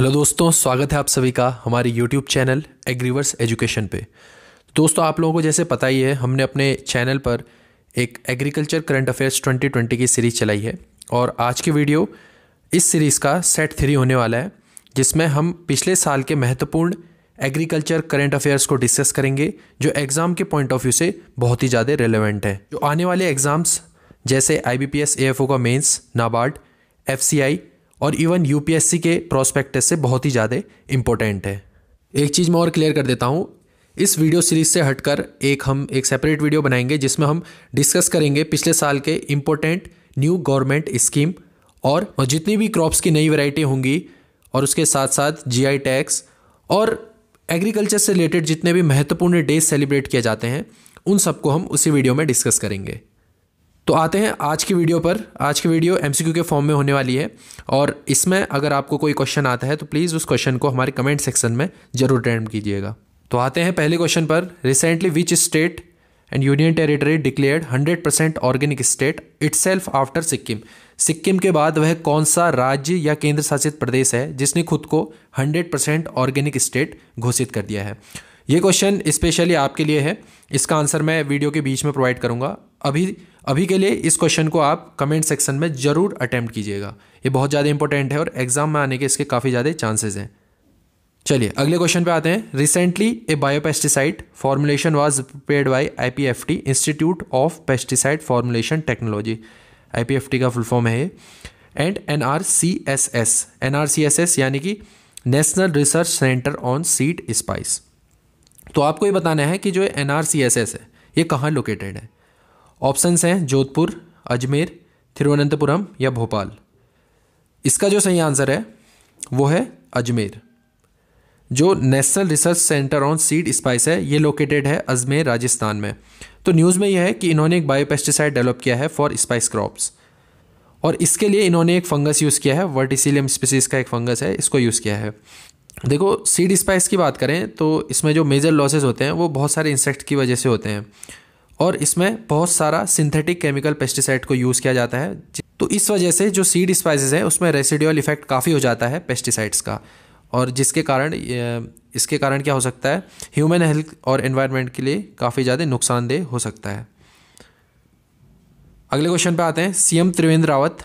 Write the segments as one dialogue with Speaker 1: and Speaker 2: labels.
Speaker 1: hello दोस्तों स्वागत है आप सभी का हमारे यूट्यूब चैनल एग्रीवर्स एजुकेशन पे दोस्तों आप लोगों को जैसे पता ही है हमने अपने चैनल पर एक एग्रीकल्चर करंट अफेयर्स 2020 की सीरीज़ चलाई है और आज की वीडियो इस सीरीज़ का सेट थ्री होने वाला है जिसमें हम पिछले साल के महत्वपूर्ण एग्रीकल्चर करंट अफेयर्स को डिस्कस करेंगे जो एग्ज़ाम के पॉइंट ऑफ व्यू से बहुत ही ज़्यादा रेलिवेंट है जो आने वाले एग्ज़ाम्स जैसे I B P S A F O का mains NABARD F C I और इवन यूपीएससी के प्रोस्पेक्टस से बहुत ही ज़्यादा इंपॉर्टेंट है एक चीज़ मैं और क्लियर कर देता हूँ इस वीडियो सीरीज से हटकर एक हम एक सेपरेट वीडियो बनाएंगे जिसमें हम डिस्कस करेंगे पिछले साल के इम्पोर्टेंट न्यू गवर्नमेंट स्कीम और जितनी भी क्रॉप्स की नई वैरायटी होंगी और उसके साथ साथ जीआई टैक्स और एग्रीकल्चर से रिलेटेड जितने भी महत्वपूर्ण डेज सेलिब्रेट किए जाते हैं उन सबको हम उसी वीडियो में डिस्कस करेंगे तो आते हैं आज की वीडियो पर आज की वीडियो एम के फॉर्म में होने वाली है और इसमें अगर आपको कोई क्वेश्चन आता है तो प्लीज़ उस क्वेश्चन को हमारे कमेंट सेक्शन में ज़रूर अटेंड कीजिएगा तो आते हैं पहले क्वेश्चन पर recently which state and union territory declared 100% percent organic state itself after Sikkim Sikkim के बाद वह कौन सा राज्य या केंद्र शासित प्रदेश है जिसने खुद को 100% परसेंट ऑर्गेनिक स्टेट घोषित कर दिया है ये क्वेश्चन स्पेशली आपके लिए है इसका आंसर मैं वीडियो के बीच में प्रोवाइड करूँगा अभी अभी के लिए इस क्वेश्चन को आप कमेंट सेक्शन में ज़रूर अटैम्प्ट कीजिएगा ये बहुत ज़्यादा इंपॉर्टेंट है और एग्जाम में आने के इसके काफ़ी ज़्यादा चांसेज हैं चलिए अगले क्वेश्चन पे आते हैं recently a biopesticide formulation was prepared by IPFT institute of pesticide formulation technology IPFT का फुल फॉर्म है ये and N R C S S N R C S S यानी कि national research centre on seed spice तो आपको ये बताना है कि जो एन सी एस एस है ये कहाँ लोकेटेड है ऑप्शंस हैं जोधपुर अजमेर तिरुवनंतपुरम या भोपाल इसका जो सही आंसर है वो है अजमेर जो national research centre on seed spice है ये लोकेटेड है अजमेर राजस्थान में तो न्यूज़ में यह है कि इन्होंने एक बायोपेस्टिसाइड डेवलप किया है फॉर स्पाइस क्रॉप्स और इसके लिए इन्होंने एक फंगस यूज़ किया है वर्टिसिलियम स्पीसीज का एक फंगस है इसको यूज़ किया है देखो सीड स्पाइस की बात करें तो इसमें जो मेजर लॉसेज होते हैं वो बहुत सारे इंसेक्ट की वजह से होते हैं और इसमें बहुत सारा सिंथेटिक केमिकल पेस्टिसाइड को यूज़ किया जाता है तो इस वजह से जो सीड स्पाइसेस हैं उसमें रेसिडियल इफेक्ट काफ़ी हो जाता है पेस्टिसाइड्स का और जिसके कारण इसके कारण क्या हो सकता है ह्यूमन हेल्थ और एनवायरनमेंट के लिए काफ़ी ज़्यादा नुकसानदेह हो सकता है अगले क्वेश्चन पे आते हैं CM Trivendra Rawat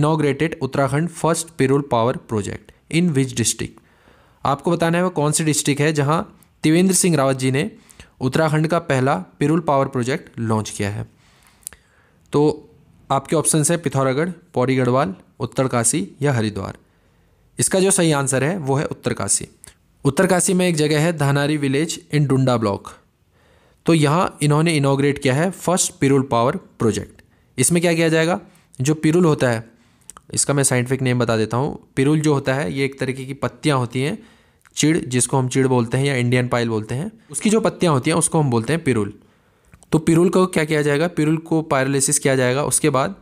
Speaker 1: inaugurated Uttarakhand first pirul power project in which district आपको बताना है वो कौन सी डिस्ट्रिक्ट है जहाँ त्रिवेंद्र सिंह रावत जी ने उत्तराखंड का पहला पिरुल पावर प्रोजेक्ट लॉन्च किया है तो आपके ऑप्शन है पिथौरागढ़ पौड़ी गढ़वाल उत्तरकाशी या हरिद्वार इसका जो सही आंसर है वो है उत्तरकाशी उत्तरकाशी में एक जगह है धानारी विलेज इन डुंडा ब्लॉक तो यहाँ इन्होंने इनोग्रेट किया है फर्स्ट पिरुल पावर प्रोजेक्ट इसमें क्या किया जाएगा जो पिरुल होता है इसका मैं साइंटिफिक नेम बता देता हूँ पिरुल जो होता है ये एक तरीके की पत्तियाँ होती हैं चिड़ जिसको हम चिड़ बोलते हैं या इंडियन पाइल बोलते हैं उसकी जो पत्तियाँ होती हैं उसको हम बोलते हैं पिरुल तो पिरुल को क्या किया जाएगा पिरुल को पायरोलिसिस किया जाएगा उसके बाद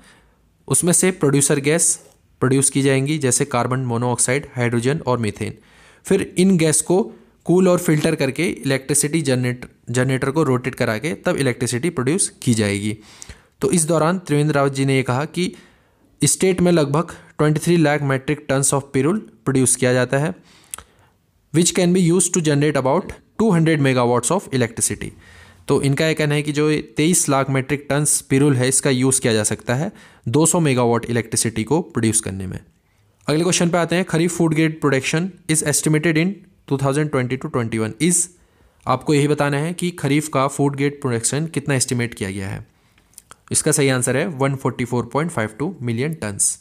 Speaker 1: उसमें से प्रोड्यूसर गैस प्रोड्यूस की जाएंगी जैसे कार्बन मोनोऑक्साइड हाइड्रोजन और मीथेन फिर इन गैस को कूल और फिल्टर करके इलेक्ट्रिसिटी जनरेट जनरेटर को रोटेट करा के तब इलेक्ट्रिसिटी प्रोड्यूस की जाएगी तो इस दौरान त्रिवेंद्र रावत जी ने यह कहा कि स्टेट में लगभग 23 lakh metric tons of pirul produce किया जाता है which can be use to generate about 200 megawatts of electricity तो इनका यह कहना है कि जो 23 लाख मेट्रिक टन पिरुल है इसका यूज़ किया जा सकता है 200 मेगावाट इलेक्ट्रिसिटी को प्रोड्यूस करने में अगले क्वेश्चन पे आते हैं kharif food grade production is estimated in 2020 to 21 is आपको यही बताना है कि खरीफ का फूड ग्रेड प्रोडक्शन कितना एस्टिमेट किया गया है इसका सही आंसर है 144.52 मिलियन टनस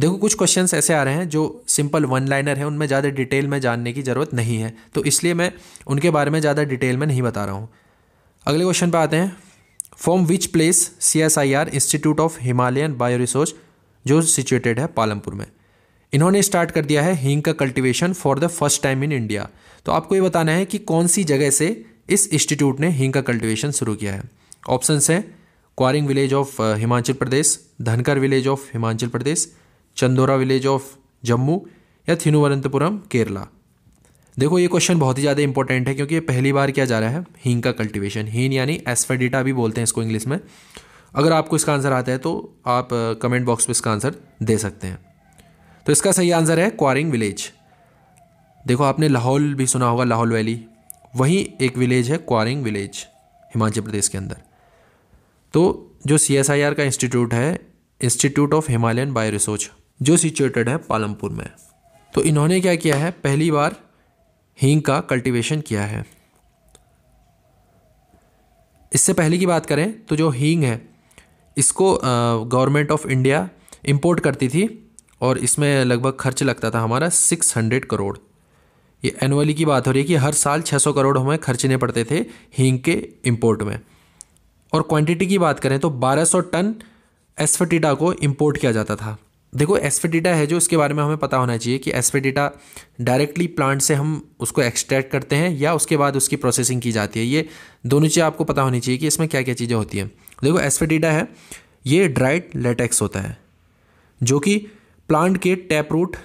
Speaker 1: देखो कुछ क्वेश्चंस ऐसे आ रहे हैं जो सिंपल वन लाइनर हैं उनमें ज़्यादा डिटेल में जानने की ज़रूरत नहीं है तो इसलिए मैं उनके बारे में ज़्यादा डिटेल में नहीं बता रहा हूँ अगले क्वेश्चन पर आते हैं from which place C S I R institute of Himalayan bioresource जो सिचुएटेड है पालमपुर में इन्होंने स्टार्ट कर दिया है हींग का cultivation for the first time in India तो आपको ये बताना है कि कौन सी जगह से इस इंस्टीट्यूट ने हींग का कल्टिवेशन शुरू किया है ऑप्शंस हैं Kwaring village of Himachal Pradesh Dhankar village of Himachal Pradesh Chandora village of Jammu या थिरुवनंतपुरम केरला देखो ये क्वेश्चन बहुत ही ज़्यादा इंपॉर्टेंट है क्योंकि ये पहली बार किया जा रहा है हींग का कल्टीवेशन हीन यानी एसफेडिटा भी बोलते हैं इसको इंग्लिश में अगर आपको इसका आंसर आता है तो आप कमेंट बॉक्स में इसका आंसर दे सकते हैं तो इसका सही आंसर है क्वारिंग विलेज देखो आपने लाहौल भी सुना होगा लाहौल वैली वहीं एक विलेज है क्वारिंग विलेज हिमाचल प्रदेश के अंदर तो जो सी का इंस्टीट्यूट है institute of Himalayan bioresource जो सिचुएटेड है पालमपुर में तो इन्होंने क्या किया है पहली बार हींग का कल्टीवेशन किया है इससे पहले की बात करें तो जो हींग है इसको गवर्नमेंट ऑफ इंडिया इंपोर्ट करती थी और इसमें लगभग खर्च लगता था हमारा सिक्स हंड्रेड करोड़ ये एनुअली की बात हो रही है कि हर साल छः सौ करोड़ हमें खर्चने पड़ते थे हींग के इम्पोर्ट में और क्वांटिटी की बात करें तो बारह सौ टन एस्फेटिडा को इम्पोर्ट किया जाता था देखो एस्फेडिटा है जो इसके बारे में हमें पता होना चाहिए कि एस्फेडिटा डायरेक्टली प्लांट से हम उसको एक्सट्रैक्ट करते हैं या उसके बाद उसकी प्रोसेसिंग की जाती है ये दोनों चीज़ें आपको पता होनी चाहिए कि इसमें क्या क्या चीज़ें होती हैं देखो एस्फेडिटा है ये ड्राइड लेटेक्स होता है जो कि प्लांट के टैप रूट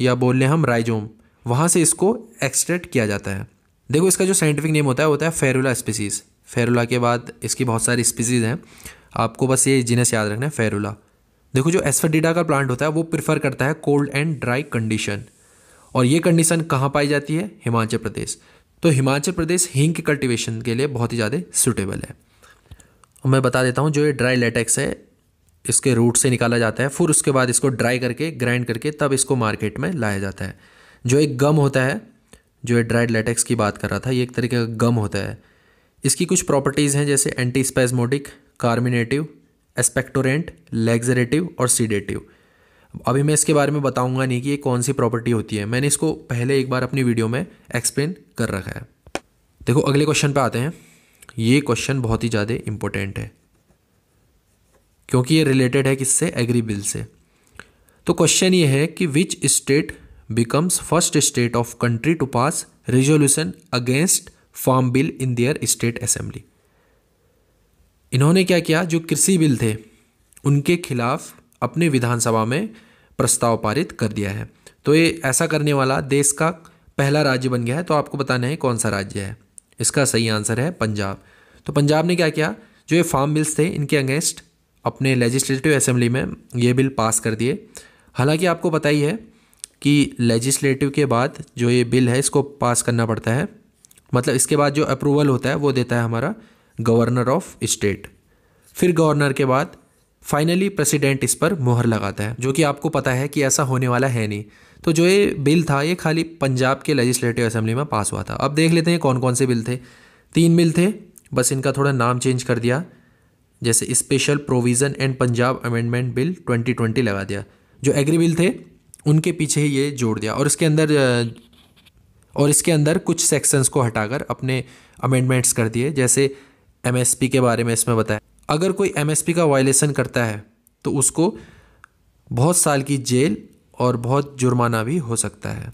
Speaker 1: या बोल लें हम राइजोम वहाँ से इसको एक्सट्रैक्ट किया जाता है देखो इसका जो साइंटिफिक नेम होता है होता है फेरुला स्पीसीज़ फेरुला के बाद इसकी बहुत सारी स्पीसीज़ हैं आपको बस ये जीनस याद रखना है फेरुला देखो जो एस्फेडिडा का प्लांट होता है वो प्रिफर करता है कोल्ड एंड ड्राई कंडीशन और ये कंडीशन कहाँ पाई जाती है हिमाचल प्रदेश तो हिमाचल प्रदेश हींग के कल्टिवेशन के लिए बहुत ही ज़्यादा सुटेबल है और मैं बता देता हूँ जो ये ड्राई लेटेक्स है इसके रूट से निकाला जाता है फिर उसके बाद इसको ड्राई करके ग्राइंड करके तब इसको मार्केट में लाया जाता है जो एक गम होता है जो ये ड्राइड लेटेक्स की बात कर रहा था ये एक तरीके का गम होता है इसकी कुछ प्रॉपर्टीज़ हैं जैसे एंटी स्पेजमोटिक कार्मिनेटिव एस्पेक्टोरेंट लेग्जरेटिव और सीडेटिव अभी मैं इसके बारे में बताऊंगा नहीं कि ये कौन सी प्रॉपर्टी होती है मैंने इसको पहले एक बार अपनी वीडियो में एक्सप्लेन कर रखा है देखो अगले क्वेश्चन पे आते हैं ये क्वेश्चन बहुत ही ज़्यादा इम्पोर्टेंट है क्योंकि ये रिलेटेड है किससे एग्री बिल से तो क्वेश्चन ये है कि which state becomes first state of country to pass resolution against farm bill in their state assembly इन्होंने क्या किया जो कृषि बिल थे उनके खिलाफ अपने विधानसभा में प्रस्ताव पारित कर दिया है तो ये ऐसा करने वाला देश का पहला राज्य बन गया है तो आपको बताना है कौन सा राज्य है इसका सही आंसर है पंजाब तो पंजाब ने क्या किया जो ये फार्म बिल्स थे इनके अगेंस्ट अपने लेजिस्लेटिव असेंबली में ये बिल पास कर दिए हालांकि आपको पता ही है कि लेजिस्लेटिव के बाद जो ये बिल है इसको पास करना पड़ता है मतलब इसके बाद जो अप्रूवल होता है वो देता है हमारा गवर्नर ऑफ स्टेट फिर गवर्नर के बाद फाइनली प्रेसिडेंट इस पर मोहर लगाता है जो कि आपको पता है कि ऐसा होने वाला है नहीं तो जो ये बिल था ये खाली पंजाब के लेजिस्लेटिव असेंबली में पास हुआ था अब देख लेते हैं कौन कौन से बिल थे तीन बिल थे बस इनका थोड़ा नाम चेंज कर दिया जैसे special provision and Punjab amendment bill 2020 लगा दिया जो एग्री बिल थे उनके पीछे ही ये जोड़ दिया और इसके अंदर और इसके अंदर कुछ सेक्शंस को हटाकर अपने अमेंडमेंट्स कर दिए जैसे एमएसपी के बारे में इसमें बताया अगर कोई एमएसपी का वायलेशन करता है तो उसको बहुत साल की जेल और बहुत जुर्माना भी हो सकता है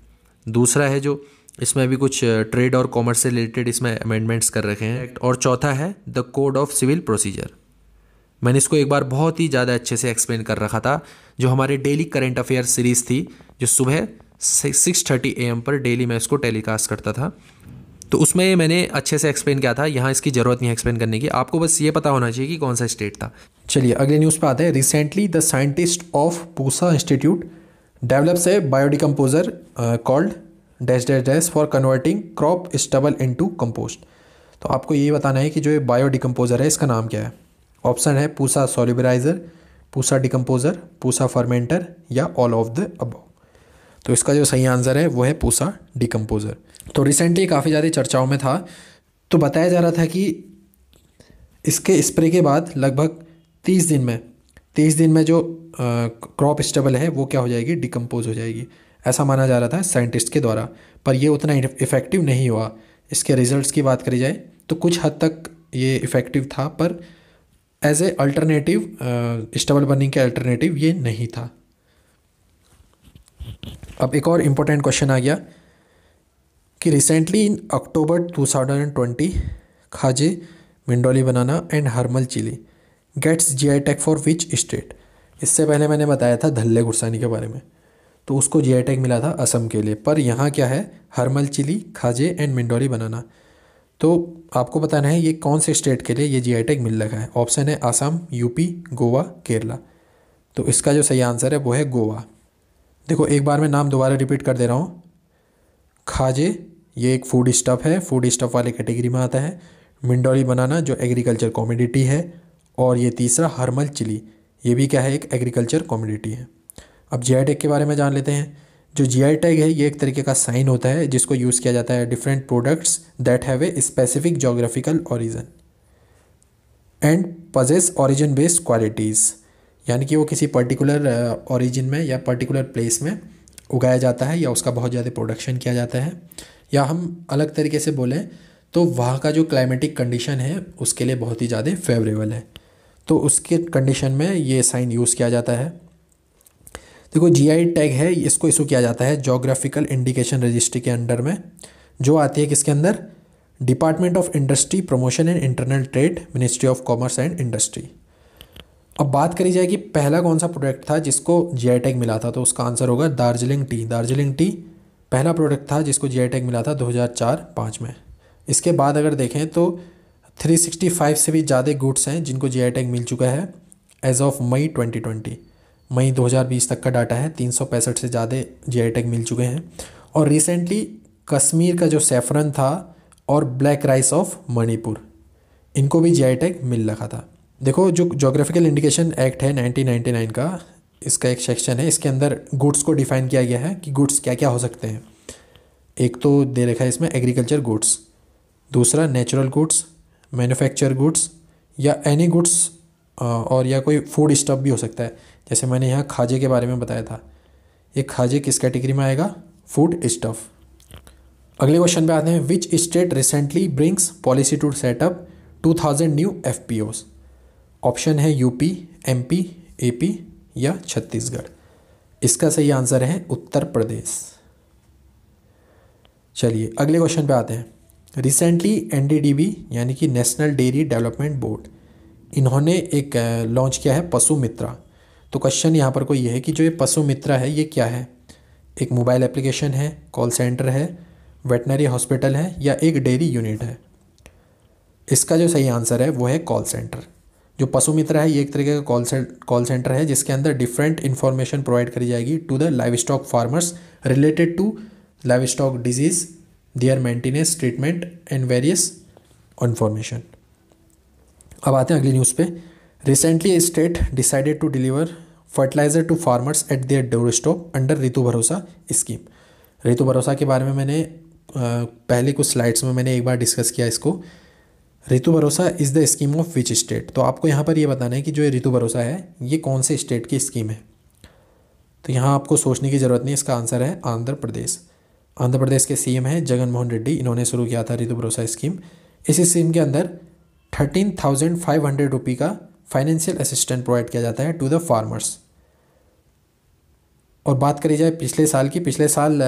Speaker 1: दूसरा है जो इसमें भी कुछ ट्रेड और कॉमर्स से रिलेटेड इसमें अमेंडमेंट्स कर रखे हैं और चौथा है the code of civil procedure मैंने इसको एक बार बहुत ही ज़्यादा अच्छे से एक्सप्लेन कर रखा था जो हमारे डेली करेंट अफेयर सीरीज़ थी जो सुबह सिक्स थर्टी ए एम पर डेली मैं इसको टेलीकास्ट करता था तो उसमें मैंने अच्छे से एक्सप्लेन किया था यहाँ इसकी ज़रूरत नहीं है एक्सप्लेन करने की आपको बस ये पता होना चाहिए कि कौन सा स्टेट था चलिए अगले न्यूज़ पर आते हैं recently the scientist of Pusa institute develops a biodecomposer called dash dash dash for converting crop stubble to compost तो आपको ये बताना है कि जो ये बायोडिकम्पोजर है इसका नाम क्या है ऑप्शन है Pusa solubiliser Pusa decomposer Pusa fermenter या ऑल ऑफ द अबव तो इसका जो सही आंसर है वो है पूसा डिकम्पोज़र तो रिसेंटली काफ़ी ज़्यादा चर्चाओं में था तो बताया जा रहा था कि इसके स्प्रे के बाद लगभग तीस दिन में तीस दिन में जो क्रॉप स्टेबल है वो क्या हो जाएगी डिकम्पोज हो जाएगी ऐसा माना जा रहा था साइंटिस्ट के द्वारा पर यह उतना इफ़ेक्टिव नहीं हुआ इसके रिजल्ट्स की बात करी जाए तो कुछ हद तक ये इफ़ेक्टिव था पर as a alternative stubble burning के अल्टरनेटिव ये नहीं था अब एक और इम्पोर्टेंट क्वेश्चन आ गया कि recently in October 2020 Khaje Mindoli banana and Harmal chilli gets G I tag for which state इससे पहले मैंने बताया था धल्ले गुरसानी के बारे में तो उसको आई टैग मिला था असम के लिए पर यहाँ क्या है Harmal chilli Khaje and Mindoli banana तो आपको बताना है ये कौन से स्टेट के लिए ये आई टेक मिल रखा है ऑप्शन है आसाम यूपी गोवा केरला तो इसका जो सही आंसर है वो है गोवा देखो एक बार मैं नाम दोबारा रिपीट कर दे रहा हूँ खाजे ये एक फूड स्टफ है फूड स्टफ वाले कैटेगरी में आता है मिंडोली बनाना जो एग्रीकल्चर कॉमोडिटी है और ये तीसरा हर्मल चिली ये भी क्या है एक एग्रीकल्चर कॉमोडिटी है अब जी टैग के बारे में जान लेते हैं जो जी आई टैग है ये एक तरीके का साइन होता है जिसको यूज़ किया जाता है different products that have a specific geographical origin and possess origin based qualities यानी कि वो किसी पर्टिकुलर ओरिजिन uh, में या पर्टिकुलर प्लेस में उगाया जाता है या उसका बहुत ज़्यादा प्रोडक्शन किया जाता है या हम अलग तरीके से बोलें तो वहाँ का जो क्लाइमेटिक कंडीशन है उसके लिए बहुत ही ज़्यादा फेवरेबल है तो उसके कंडीशन में ये साइन यूज़ किया जाता है देखो आई टैग है इसको इशू किया जाता है जोग्राफिकल इंडिकेशन रजिस्ट्री के अंडर में जो आती है किसके अंदर department of industry promotion and internal trade ministry of commerce and industry अब बात करी जाए कि पहला कौन सा प्रोडक्ट था जिसको जी टैग e मिला था तो उसका आंसर होगा दार्जिलिंग टी दार्जिलिंग टी पहला प्रोडक्ट था जिसको जी टैग e मिला था 2004-5 में इसके बाद अगर देखें तो 365 से भी ज़्यादा गुड्स हैं जिनको जी टैग e मिल चुका है एज ऑफ मई 2020 मई 2020 तक का डाटा है तीन से ज़्यादा जी टैग मिल चुके हैं और रिसेंटली कश्मीर का जो सेफरन था और ब्लैक राइस ऑफ मणिपुर इनको भी जी टैग मिल रखा था देखो जो जोग्राफिकल इंडिकेशन एक्ट है 1999 का इसका एक सेक्शन है इसके अंदर गुड्स को डिफाइन किया गया है कि गुड्स क्या क्या हो सकते हैं एक तो दे रखा है इसमें एग्रीकल्चर गुड्स दूसरा नेचुरल गुड्स मैन्युफैक्चर गुड्स या एनी गुड्स और या कोई फूड स्टफ भी हो सकता है जैसे मैंने यहाँ खाजे के बारे में बताया था ये खाजे किस कैटेगरी में आएगा फूड स्टफ अगले क्वेश्चन पे आते हैं which state recently brings policy to set up two thousand new F P Os option है यूपी एमपी एपी या छत्तीसगढ़ इसका सही आंसर है उत्तर प्रदेश चलिए अगले क्वेश्चन पे आते हैं रिसेंटली एनडीडीबी यानी कि नेशनल डेयरी डेवलपमेंट बोर्ड इन्होंने एक लॉन्च किया है पशु मित्रा तो क्वेश्चन यहाँ पर कोई ये है कि जो ये पशु मित्रा है ये क्या है एक मोबाइल एप्लीकेशन है कॉल सेंटर है वेटनरी हॉस्पिटल है या एक डेयरी यूनिट है इसका जो सही आंसर है वो है कॉल सेंटर जो पशु मित्र है ये एक तरीके का कॉल सेंटर कॉल सेंटर है जिसके अंदर डिफरेंट इन्फॉर्मेशन प्रोवाइड करी जाएगी to the livestock farmers related to livestock disease their maintenance treatment and various information अब आते हैं अगली न्यूज़ पे recently state decided to deliver fertiliser to farmers at their doorstep under Rythu Bharosa scheme ऋतु भरोसा के बारे में मैंने पहले कुछ स्लाइड्स में मैंने एक बार डिस्कस किया इसको Rythu Bharosa is the scheme of which state तो आपको यहाँ पर ये बताना है कि जो ये ऋतु भरोसा है ये कौन से स्टेट की स्कीम है तो यहाँ आपको सोचने की ज़रूरत नहीं इसका आंसर है आंध्र प्रदेश आंध्र प्रदेश के सीएम हैं जगन मोहन रेड्डी इन्होंने शुरू किया था ऋतु भरोसा स्कीम इस स्कीम के अंदर thirteen thousand five hundred rupee का फाइनेंशियल असिस्टेंट प्रोवाइड किया जाता है टू द फार्मर्स और बात करी जाए पिछले साल की पिछले साल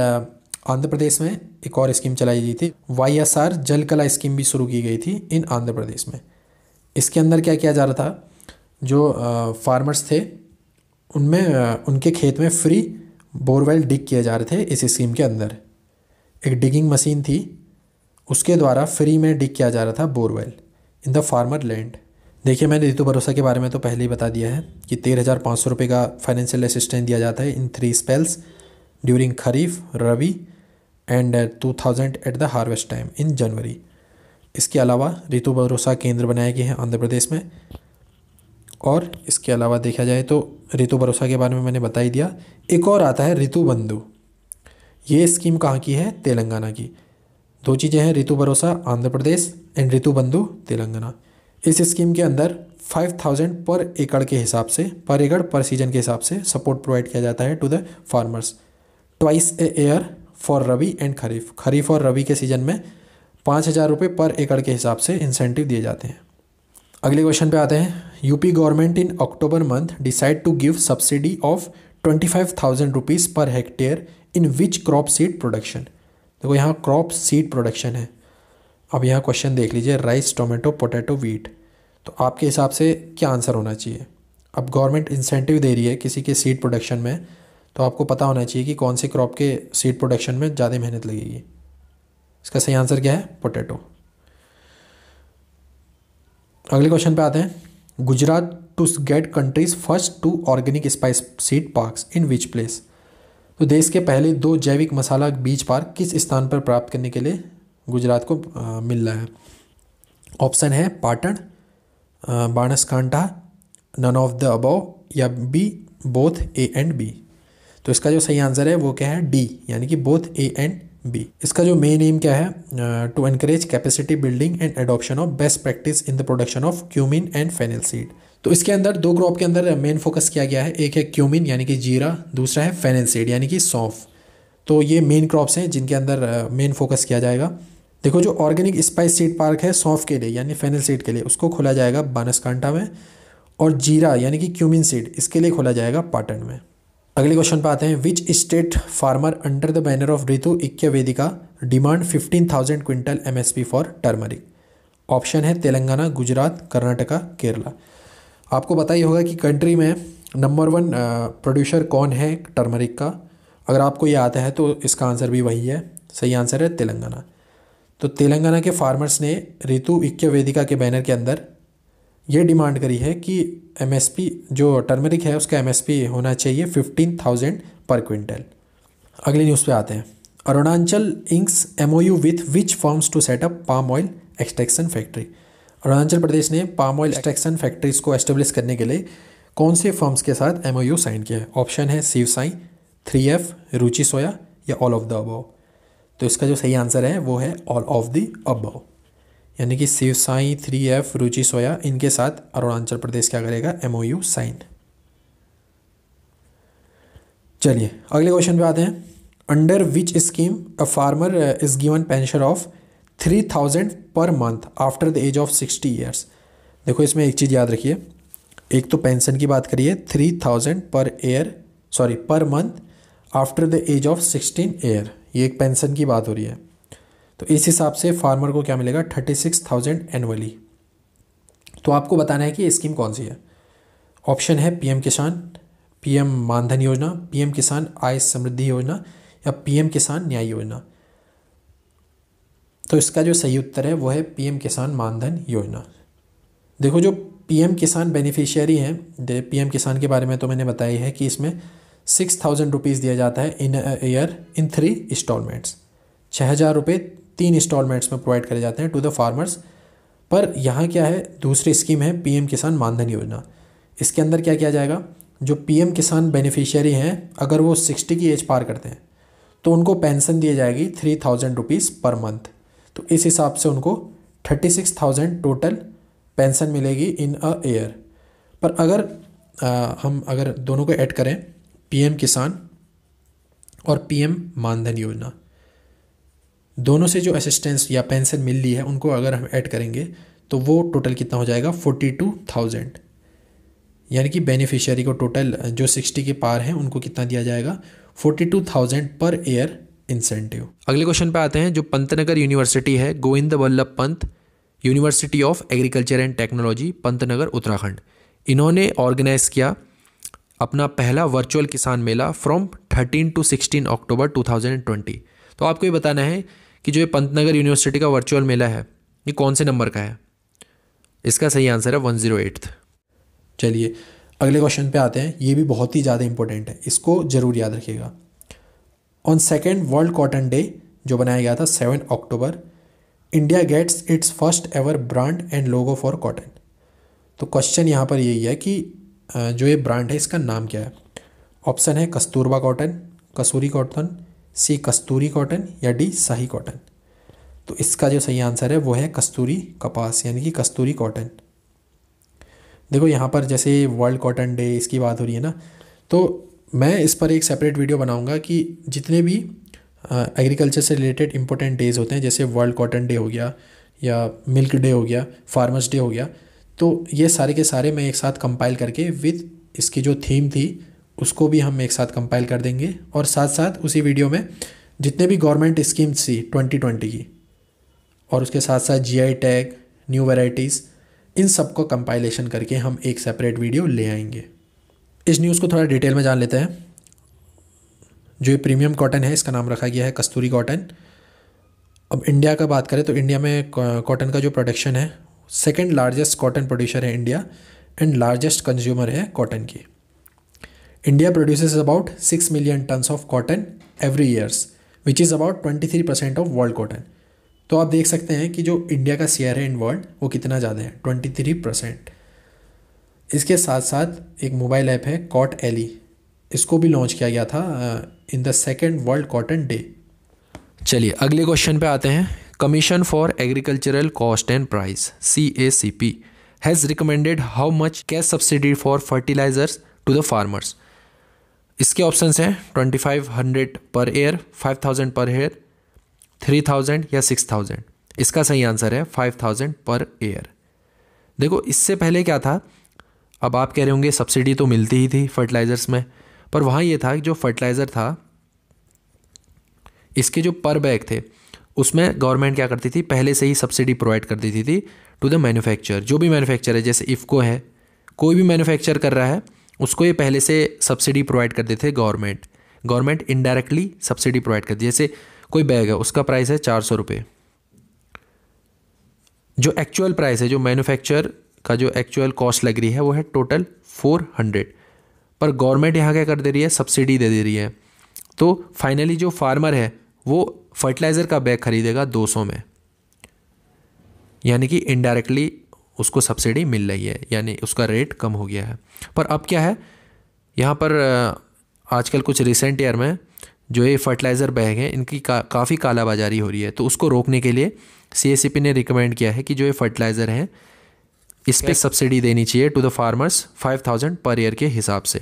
Speaker 1: आंध्र प्रदेश में एक और स्कीम चलाई गई थी वाई एस आर जल कला स्कीम भी शुरू की गई थी इन आंध्र प्रदेश में इसके अंदर क्या किया जा रहा था जो फार्मर्स थे उनमें उनके खेत में फ्री बोरवेल डिग किए जा रहे थे इस स्कीम के अंदर एक डिगिंग मशीन थी उसके द्वारा फ्री में डिग किया जा रहा था borewell in the farmer land देखिए मैंने ऋतु भरोसा के बारे में तो पहले ही बता दिया है कि तेरह हज़ार पाँच सौ रुपये का फाइनेंशियल असिस्टेंस दिया जाता है in three spells during kharif rabi and two thousand at the harvest time in January इसके अलावा ऋतु भरोसा केंद्र बनाए गए हैं आंध्र प्रदेश में और इसके अलावा देखा जाए तो ऋतु भरोसा के बारे में मैंने बता ही दिया एक और आता है ऋतु बंधु ये स्कीम कहाँ की है तेलंगाना की दो चीज़ें हैं ऋतु भरोसा आंध्र प्रदेश एंड ऋतु बंधु तेलंगाना इस स्कीम के अंदर फाइव थाउजेंड पर एकड़ के हिसाब से पर एकड़ पर सीजन के हिसाब से सपोर्ट प्रोवाइड किया जाता है to the farmers twice a year for rabi and kharif kharif और रबी के सीज़न में पाँच हज़ार रुपये पर एकड़ के हिसाब से इंसेंटिव दिए जाते हैं अगले क्वेश्चन पे आते हैं UP government in October month decide to give subsidy of twenty five thousand rupees per hectare in which crop seed production देखो यहाँ क्रॉप सीड प्रोडक्शन है अब यहाँ क्वेश्चन देख लीजिए राइस टोमेटो पोटैटो वीट तो आपके हिसाब से क्या आंसर होना चाहिए अब गवर्नमेंट इंसेंटिव दे रही है किसी के सीड प्रोडक्शन में तो आपको पता होना चाहिए कि कौन से क्रॉप के सीड प्रोडक्शन में ज़्यादा मेहनत लगेगी इसका सही आंसर क्या है पोटैटो अगले क्वेश्चन पे आते हैं Gujarat to get country's first two organic spice seed parks in which place तो देश के पहले दो जैविक मसाला बीज पार्क किस स्थान पर प्राप्त करने के लिए गुजरात को आ, मिल रहा है ऑप्शन है Patan Banaskantha none of the above या B both A and B तो इसका जो सही आंसर है वो क्या है डी यानी कि बोथ ए एंड बी इसका जो मेन एम क्या है to encourage capacity building and adoption of best practice in the production of cumin and fennel seed तो इसके अंदर दो क्रॉप के अंदर मेन फोकस किया गया है एक है क्यूमिन यानी कि जीरा दूसरा है फेनल सीड यानी कि सौंफ तो ये मेन क्रॉप्स हैं जिनके अंदर मेन फोकस किया जाएगा देखो जो ऑर्गेनिक स्पाइस सीड पार्क है सौंफ के लिए यानी फेनल सीड के लिए उसको खोला जाएगा बानसकांटा में और जीरा यानी कि क्यूमिन सीड इसके लिए खोला जाएगा पाटन में अगले क्वेश्चन पर आते हैं which state farmer under the banner of Rythu Ikya Vedika demand fifteen thousand quintal M S P for turmeric option है तेलंगाना गुजरात कर्नाटका केरला आपको पता ही होगा कि कंट्री में नंबर वन प्रोड्यूसर कौन है टर्मरिक का अगर आपको ये आता है तो इसका आंसर भी वही है सही आंसर है तेलंगाना तो तेलंगाना के फार्मर्स ने ऋतु इक्य वेदिका के बैनर के अंदर ये डिमांड करी है कि एमएसपी जो टर्मरिक है उसका एमएसपी होना चाहिए फिफ्टीन थाउजेंड पर क्विंटल अगली न्यूज़ पे आते हैं Arunachal inks M O U with which firms to set up palm oil extraction factory Arunachal Pradesh ने पाम ऑयल एक्सट्रैक्शन फैक्ट्रीज को एस्टेब्लिश करने के लिए कौन से फॉर्म्स के साथ यू साइन किया है ऑप्शन है साइन थ्री एफ रुचि सोया या ऑल ऑफ द अबव तो इसका जो सही आंसर है वो है ऑल ऑफ द अबव यानी कि शिव साई थ्री एफ रुचि सोया इनके साथ अरुणाचल प्रदेश क्या करेगा यू साइन चलिए अगले क्वेश्चन पे आते हैं under which scheme a farmer is given pension of three thousand per month after the age of sixty years देखो इसमें एक चीज़ याद रखिए एक तो पेंशन की बात करिए three thousand per year sorry per month after the age of sixteen year ये एक पेंशन की बात हो रही है तो इस हिसाब से फार्मर को क्या मिलेगा थर्टी सिक्स थाउजेंड एनुअली तो आपको बताना है कि स्कीम कौन सी है ऑप्शन है पीएम किसान पीएम मानधन योजना पीएम किसान आय समृद्धि योजना या पीएम किसान न्याय योजना तो इसका जो सही उत्तर है वो है पीएम किसान मानधन योजना देखो जो पीएम किसान बेनिफिशियरी हैं पीएम किसान के बारे में तो मैंने बताया है कि इसमें सिक्स थाउजेंड रुपीज़ दिया जाता है in year in three instalments छः हज़ार रुपये तीन इंस्टॉलमेंट्स में प्रोवाइड करे जाते हैं टू द फार्मर्स पर यहाँ क्या है दूसरी स्कीम है पीएम किसान मानधन योजना इसके अंदर क्या किया जाएगा जो पीएम किसान बेनिफिशियरी हैं अगर वो सिक्सटी की एज पार करते हैं तो उनको पेंशन दी जाएगी three thousand rupees per month तो इस हिसाब से उनको thirty six thousand total pension मिलेगी इन अ ईयर पर अगर आ, हम अगर दोनों को ऐड करें पीएम किसान और पीएम मानधन योजना दोनों से जो असिस्टेंस या पेंशन मिल रही है उनको अगर हम ऐड करेंगे तो वो टोटल कितना हो जाएगा फोर्टी टू थाउजेंड यानी कि बेनिफिशियरी को टोटल जो सिक्सटी के पार हैं उनको कितना दिया जाएगा forty two thousand per year incentive अगले क्वेश्चन पे आते हैं जो पंतनगर यूनिवर्सिटी है Govind Vallabh Pant university of agriculture and technology Pantnagar Uttarakhand इन्होंने ऑर्गेनाइज किया अपना पहला वर्चुअल किसान मेला from thirteen to sixteen October to तो आपको ये बताना है कि जो ये पंतनगर यूनिवर्सिटी का वर्चुअल मेला है ये कौन से नंबर का है इसका सही आंसर है वन ज़ीरो एट्थ चलिए अगले क्वेश्चन पे आते हैं ये भी बहुत ही ज़्यादा इंपॉर्टेंट है इसको ज़रूर याद रखिएगा on second world cotton day जो बनाया गया था seven October India gets its first ever brand and logo for cotton तो क्वेश्चन यहाँ पर यही है कि जो ये ब्रांड है इसका नाम क्या है ऑप्शन है Kasturba cotton Kasuri cotton C Kasturi cotton या डी शाही कॉटन तो इसका जो सही आंसर है वो है कस्तूरी कपास यानी कि कस्तूरी कॉटन देखो यहाँ पर जैसे वर्ल्ड कॉटन डे इसकी बात हो रही है ना तो मैं इस पर एक सेपरेट वीडियो बनाऊंगा कि जितने भी एग्रीकल्चर से रिलेटेड इंपॉर्टेंट डेज होते हैं जैसे वर्ल्ड कॉटन डे हो गया या मिल्क डे हो गया फार्मर्स डे हो गया तो ये सारे के सारे मैं एक साथ कंपाइल करके विथ इसकी जो थीम थी उसको भी हम एक साथ कंपाइल कर देंगे और साथ साथ उसी वीडियो में जितने भी गवर्नमेंट स्कीम्स थी ट्वेंटी ट्वेंटी की और उसके साथ साथ G I tag new varieties इन सब को कंपाइलेशन करके हम एक सेपरेट वीडियो ले आएंगे इस न्यूज़ को थोड़ा डिटेल में जान लेते हैं जो ये प्रीमियम कॉटन है इसका नाम रखा गया है कस्तूरी कॉटन अब इंडिया का बात करें तो इंडिया में कॉटन का जो प्रोडक्शन है सेकेंड लार्जेस्ट कॉटन प्रोड्यूसर है इंडिया एंड लार्जेस्ट कंज्यूमर है कॉटन की India about six million tonnes of cotton every years which is about twenty three percent of world cotton तो आप देख सकते हैं कि जो इंडिया का शेयर है इन वर्ल्ड वो कितना ज़्यादा है ट्वेंटी थ्री परसेंट इसके साथ साथ एक मोबाइल ऐप है कॉट एली इसको भी लॉन्च किया गया था in the second world cotton day चलिए अगले क्वेश्चन पे आते हैं commission for agricultural cost and price C A C P has recommended how much cash subsidy for fertilisers to the farmers इसके ऑप्शंस हैं twenty five hundred per year five thousand per year three thousand या six thousand इसका सही answer है five thousand per air देखो इससे पहले क्या था अब आप कह रहे होंगे सब्सिडी तो मिलती ही थी फर्टिलाइज़र्स में पर वहाँ ये था कि जो फर्टिलाइज़र था इसके जो पर बैग थे उसमें गवर्नमेंट क्या करती थी पहले से ही सब्सिडी प्रोवाइड कर देती थी टू द मैन्युफैक्चर जो भी मैन्युफैक्चर है जैसे इफ़को है कोई भी मैन्युफैक्चर कर रहा है उसको ये पहले से सब्सिडी प्रोवाइड कर देते थे government government indirectly subsidy provide करती है जैसे कोई बैग है उसका प्राइस है चार सौ रुपये जो एक्चुअल प्राइस है जो मैन्युफैक्चर का जो एक्चुअल कॉस्ट लग रही है वो है टोटल फोर हंड्रेड पर गवर्नमेंट यहाँ क्या कर दे रही है सब्सिडी दे दे रही है तो फाइनली जो फार्मर है वो फर्टिलाइज़र का बैग खरीदेगा दो सौ में यानी कि इनडायरेक्टली उसको सब्सिडी मिल रही है यानी उसका रेट कम हो गया है पर अब क्या है यहाँ पर आजकल कुछ रिसेंट ईयर में जो ये फर्टिलाइज़र बैग हैं इनकी का, काफ़ी कालाबाजारी हो रही है तो उसको रोकने के लिए सी ने रिकमेंड किया है कि जो ये फर्टिलाइज़र हैं इस पर सब्सिडी देनी चाहिए to the farmers five thousand per year के हिसाब से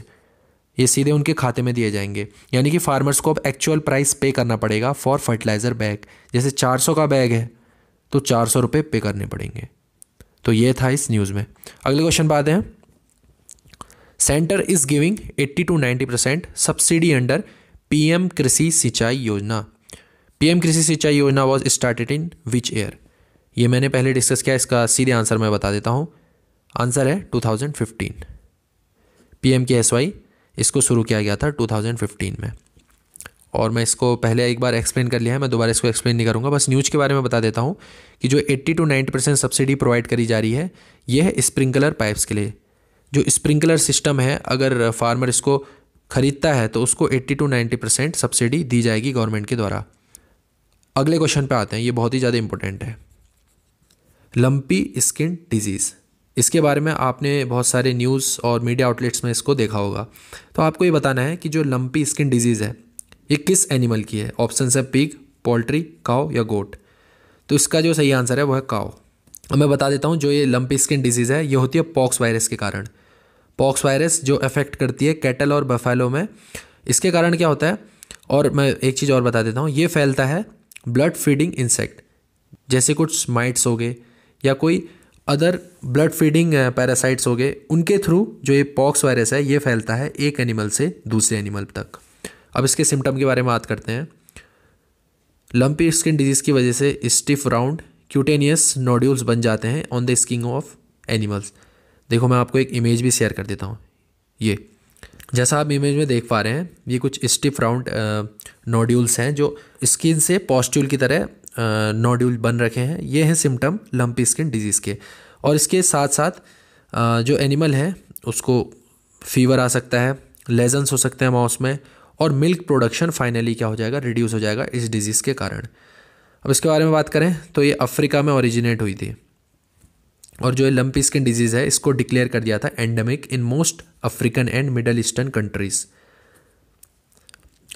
Speaker 1: ये सीधे उनके खाते में दिए जाएंगे यानी कि फार्मर्स को अब एक्चुअल प्राइस पे करना पड़ेगा फॉर फर्टिलाइज़र बैग जैसे 400 का बैग है तो चार सौ रुपये पे करने पड़ेंगे तो ये था इस न्यूज़ में अगले क्वेश्चन आते हैं centre is giving 80 to 90 percent subsidy under PM Krishi Sinchai Yojana PM Krishi Sinchai Yojana was started in which year ये मैंने पहले डिस्कस किया इसका सीधे आंसर मैं बता देता हूँ आंसर है 2015 पीएम के एस इसको शुरू किया गया था 2015 में और मैं इसको पहले एक बार एक्सप्लेन कर लिया है मैं दोबारा इसको एक्सप्लेन नहीं करूँगा बस न्यूज़ के बारे में बता देता हूँ कि जो 80 टू 90 परसेंट सब्सिडी प्रोवाइड करी जा रही है यह है स्प्रिंकलर पाइप्स के लिए जो स्प्रिंकलर सिस्टम है अगर फार्मर इसको ख़रीदता है तो उसको 80 टू 90 परसेंट सब्सिडी दी जाएगी गवर्नमेंट के द्वारा अगले क्वेश्चन पर आते हैं ये बहुत ही ज़्यादा इंपॉर्टेंट है लंपी स्किन डिजीज़ इसके बारे में आपने बहुत सारे न्यूज़ और मीडिया आउटलेट्स में इसको देखा होगा तो आपको ये बताना है कि जो लंपी स्किन डिजीज़ है ये किस एनिमल की है ऑप्शन है पिग पोल्ट्री काओ या गोट तो इसका जो सही आंसर है वह काओ अब मैं बता देता हूँ जो ये लंपी स्किन डिजीज़ है ये होती है पॉक्स वायरस के कारण पॉक्स वायरस जो अफेक्ट करती है कैटल और बफेलो में इसके कारण क्या होता है और मैं एक चीज़ और बता देता हूँ ये फैलता है ब्लड फीडिंग इंसेक्ट जैसे कुछ माइट्स हो गए या कोई अदर ब्लड फीडिंग पैरासाइट्स हो गए उनके थ्रू जो ये पॉक्स वायरस है ये फैलता है एक एनिमल से दूसरे एनिमल तक अब इसके सिम्टम के बारे में बात करते हैं लंपी स्किन डिजीज़ की वजह से स्टिफ राउंड क्यूटेनियस नोड्यूल्स बन जाते हैं on the skin of animals देखो मैं आपको एक इमेज भी शेयर कर देता हूँ ये जैसा आप इमेज में देख पा रहे हैं ये कुछ स्टिफ राउंड नोड्यूल्स हैं जो स्किन से पॉस्ट्यूल की तरह नोड्यूल बन रखे हैं ये हैं सिम्टम लंपी स्किन डिजीज़ के और इसके साथ साथ जो एनिमल है उसको फीवर आ सकता है लेजन्स हो सकते हैं माउस में और मिल्क प्रोडक्शन फाइनली क्या हो जाएगा रिड्यूस हो जाएगा इस डिजीज़ के कारण अब इसके बारे में बात करें तो ये अफ्रीका में ओरिजिनेट हुई थी और जो ये लंपी स्किन डिजीज़ है इसको डिक्लेयर कर दिया था endemic in most African and Middle Eastern countries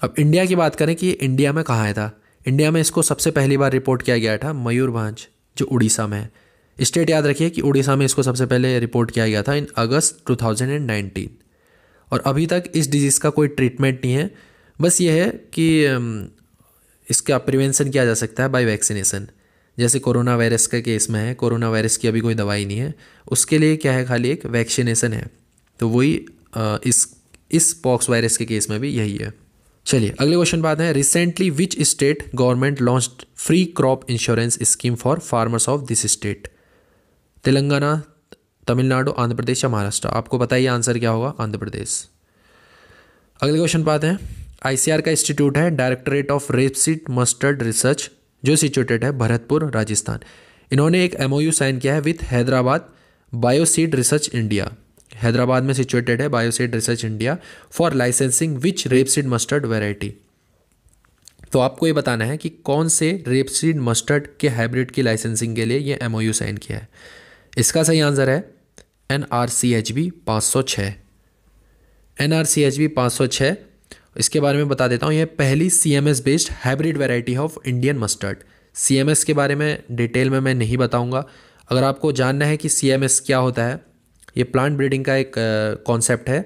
Speaker 1: अब इंडिया की बात करें कि ये इंडिया में कहाँ था इंडिया में इसको सबसे पहली बार रिपोर्ट किया गया था मयूरभांज जो उड़ीसा में है स्टेट याद रखिए कि उड़ीसा में इसको सबसे पहले रिपोर्ट किया गया था इन अगस्त टू और अभी तक इस डिज़ीज़ का कोई ट्रीटमेंट नहीं है बस ये है कि इसका प्रिवेंशन किया जा सकता है बाय वैक्सीनेसन जैसे कोरोना वायरस का केस में है कोरोना वायरस की अभी कोई दवाई नहीं है उसके लिए क्या है खाली एक वैक्सीनेसन है तो वही इस इस पॉक्स वायरस के केस में भी यही है चलिए अगले क्वेश्चन बात है recently which state government launch free crop insurance scheme for farmers of this state Telangana Tamil Nadu Andhra Pradesh या महाराष्ट्र आपको बताइए आंसर क्या होगा आंध्र प्रदेश अगले क्वेश्चन पाते हैं आईसीआर का इंस्टीट्यूट है directorate of rapeseed mustard research जो सिचुएटेड है भरतपुर राजस्थान इन्होंने एक एम साइन किया है with Hyderabad bioseed research India Hyderabad में सिचुएटेड है bioseed research India for licensing which rapeseed mustard variety तो आपको ये बताना है कि कौन से रेपसीड मस्टर्ड के हाइब्रिड की लाइसेंसिंग के लिए ये एमओयू साइन किया है इसका सही आंसर है N R C H B पाँच सौ छः N R C H B पाँच सौ छः इसके बारे में बता देता हूँ यह पहली C M S based hybrid variety of Indian mustard C M S के बारे में डिटेल में मैं नहीं बताऊँगा अगर आपको जानना है कि सी एम एस क्या होता है ये प्लांट ब्रीडिंग का एक कॉन्सेप्ट है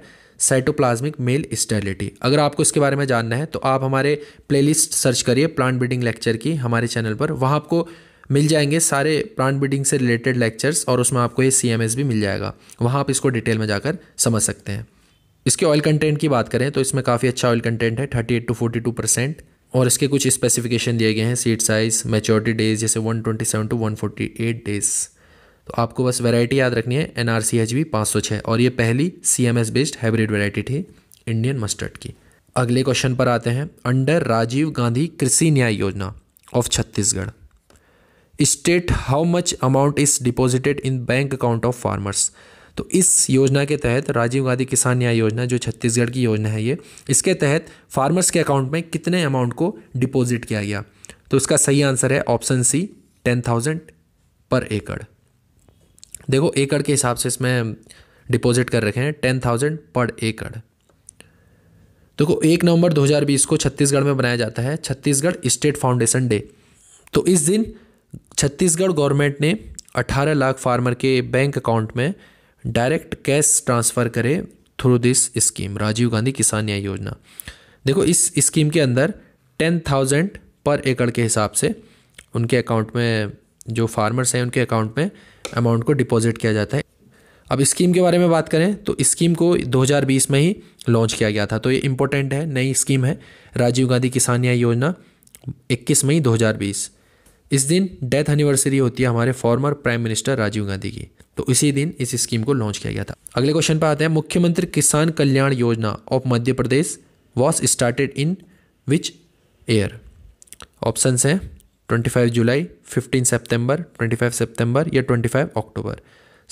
Speaker 1: साइटोप्लाज्मिक मेल स्टेरिलिटी अगर आपको इसके बारे में जानना है तो आप हमारे प्लेलिस्ट सर्च करिए प्लांट ब्रीडिंग लेक्चर की हमारे चैनल पर वहाँ आपको मिल जाएंगे सारे प्लांट ब्रीडिंग से रिलेटेड लेक्चर्स और उसमें आपको ये सी भी मिल जाएगा वहाँ आप इसको डिटेल में जाकर समझ सकते हैं इसके ऑयल कंटेंट की बात करें तो इसमें काफ़ी अच्छा ऑयल कंटेंट है thirty eight to forty two percent और इसके कुछ स्पेसिफिकेशन दिए गए हैं सीट साइज़ मेच्योरिटी डेज जैसे one twenty seven to one forty eight days तो आपको बस वैरायटी याद रखनी है N R C H B पाँच सौ छः और ये पहली C M S based hybrid variety थी इंडियन मस्टर्ड की अगले क्वेश्चन पर आते हैं under Rajiv Gandhi Krishi Nyay Yojana of Chhattisgarh state how much amount is deposited in bank account of farmers तो इस योजना के तहत राजीव गांधी किसान न्याय योजना जो छत्तीसगढ़ की योजना है ये इसके तहत फार्मर्स के अकाउंट में कितने अमाउंट को डिपॉजिट किया गया तो इसका सही आंसर है ऑप्शन सी टेन थाउजेंड पर एकड़ देखो एकड़ के हिसाब से इसमें डिपॉजिट कर रखे हैं टेन थाउजेंड पर एकड़ देखो एक नवंबर 2020 को छत्तीसगढ़ में बनाया जाता है छत्तीसगढ़ स्टेट फाउंडेशन डे तो इस दिन छत्तीसगढ़ गवर्नमेंट ने 18 लाख फार्मर के बैंक अकाउंट में डायरेक्ट कैश ट्रांसफ़र करे through this scheme Rajiv Gandhi Kisan Nyay योजना देखो इस स्कीम के अंदर टेन थाउजेंड पर एकड़ के हिसाब से उनके अकाउंट में जो फार्मर्स हैं उनके अकाउंट में अमाउंट को डिपॉजिट किया जाता है अब स्कीम के बारे में बात करें तो स्कीम को 2020 में ही लॉन्च किया गया था तो ये इम्पोर्टेंट है नई स्कीम है राजीव गांधी किसान न्याय योजना 21 मई इस दिन डेथ एनिवर्सरी होती है हमारे former prime minister Rajiv Gandhi की तो इसी दिन इस स्कीम को लॉन्च किया गया था अगले क्वेश्चन पर आते हैं मुख्यमंत्री Kisan Kalyan Yojana of Madhya Pradesh was started in which year options हैं 25 जुलाई 15 सितंबर 25 सितंबर या 25 अक्टूबर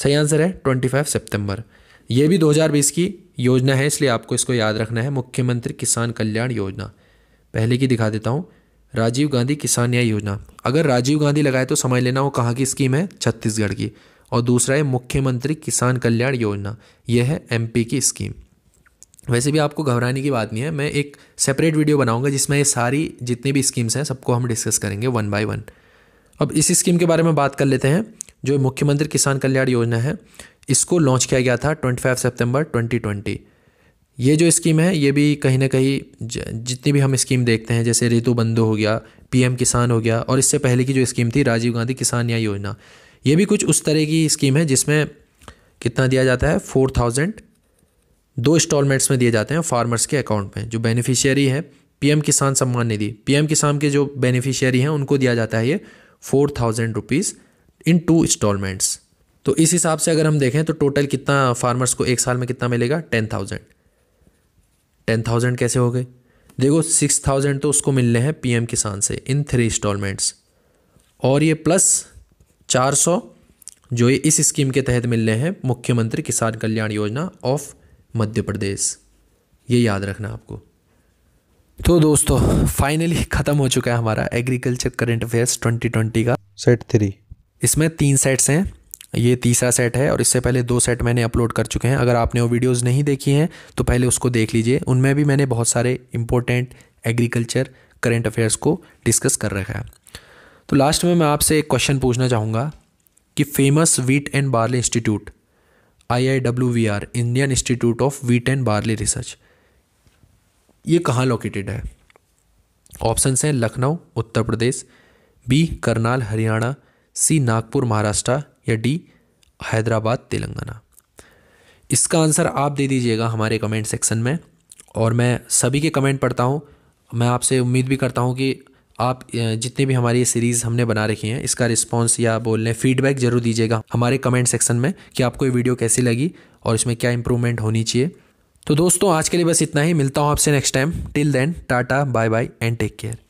Speaker 1: सही आंसर है 25 सितंबर ये भी 2020 की योजना है इसलिए आपको इसको याद रखना है मुख्यमंत्री किसान कल्याण योजना पहले की दिखा देता हूँ राजीव गांधी किसान न्याय योजना अगर राजीव गांधी लगाए तो समझ लेना वो कहाँ की स्कीम है छत्तीसगढ़ की और दूसरा है मुख्यमंत्री किसान कल्याण योजना यह है एमपी की स्कीम वैसे भी आपको घबराने की बात नहीं है मैं एक सेपरेट वीडियो बनाऊंगा जिसमें ये सारी जितनी भी स्कीम्स हैं सबको हम डिस्कस करेंगे वन बाय वन अब इस स्कीम के बारे में बात कर लेते हैं जो मुख्यमंत्री किसान कल्याण योजना है इसको लॉन्च किया गया था twenty five September twenty twenty ये जो स्कीम है ये भी कहीं ना कहीं जितनी भी हम स्कीम देखते हैं जैसे ऋतु बंधु हो गया पीएम किसान हो गया और इससे पहले की जो स्कीम थी राजीव गांधी किसान न्याय योजना ये भी कुछ उस तरह की स्कीम है जिसमें कितना दिया जाता है फोर थाउजेंड दो इंस्टॉलमेंट्स में दिए जाते हैं फार्मर्स के अकाउंट में जो बेनिफिशियरी है पीएम किसान सम्मान निधि पीएम किसान के जो बेनिफिशियरी हैं उनको दिया जाता है ये four thousand rupees in two instalments तो इस हिसाब से अगर हम देखें तो टोटल कितना फार्मर्स को एक साल में कितना मिलेगा टेन थाउजेंड टेन थाउजेंड कैसे हो गए देखो सिक्स थाउजेंड तो उसको मिलने हैं पीएम किसान से इन थ्री इंस्टॉलमेंट्स और ये प्लस चार सौ जो ये इस स्कीम के तहत मिलने हैं मुख्यमंत्री किसान कल्याण योजना ऑफ मध्य प्रदेश ये याद रखना आपको तो दोस्तों फाइनली ख़त्म हो चुका है हमारा एग्रीकल्चर करंट अफेयर्स 2020 का सेट थ्री इसमें तीन सेट्स हैं ये तीसरा सेट है और इससे पहले दो सेट मैंने अपलोड कर चुके हैं अगर आपने वो वीडियोस नहीं देखी हैं तो पहले उसको देख लीजिए उनमें भी मैंने बहुत सारे इंपॉर्टेंट एग्रीकल्चर करेंट अफेयर्स को डिस्कस कर रखा है तो लास्ट में मैं आपसे एक क्वेश्चन पूछना चाहूँगा कि famous wheat and barley institute I I W B R Indian institute of wheat and barley research ये कहाँ लोकेटेड है ऑप्शन हैं लखनऊ उत्तर प्रदेश बी करनाल हरियाणा सी नागपुर महाराष्ट्र या डी हैदराबाद तेलंगाना इसका आंसर आप दे दीजिएगा हमारे कमेंट सेक्शन में और मैं सभी के कमेंट पढ़ता हूँ मैं आपसे उम्मीद भी करता हूँ कि आप जितने भी हमारी ये सीरीज़ हमने बना रखी हैं इसका रिस्पॉन्स या बोल लें फीडबैक ज़रूर दीजिएगा हमारे कमेंट सेक्शन में कि आपको ये वीडियो कैसी लगी और इसमें क्या इंप्रूवमेंट होनी चाहिए तो दोस्तों आज के लिए बस इतना ही मिलता हूँ आपसे next time till then tata bye bye and take care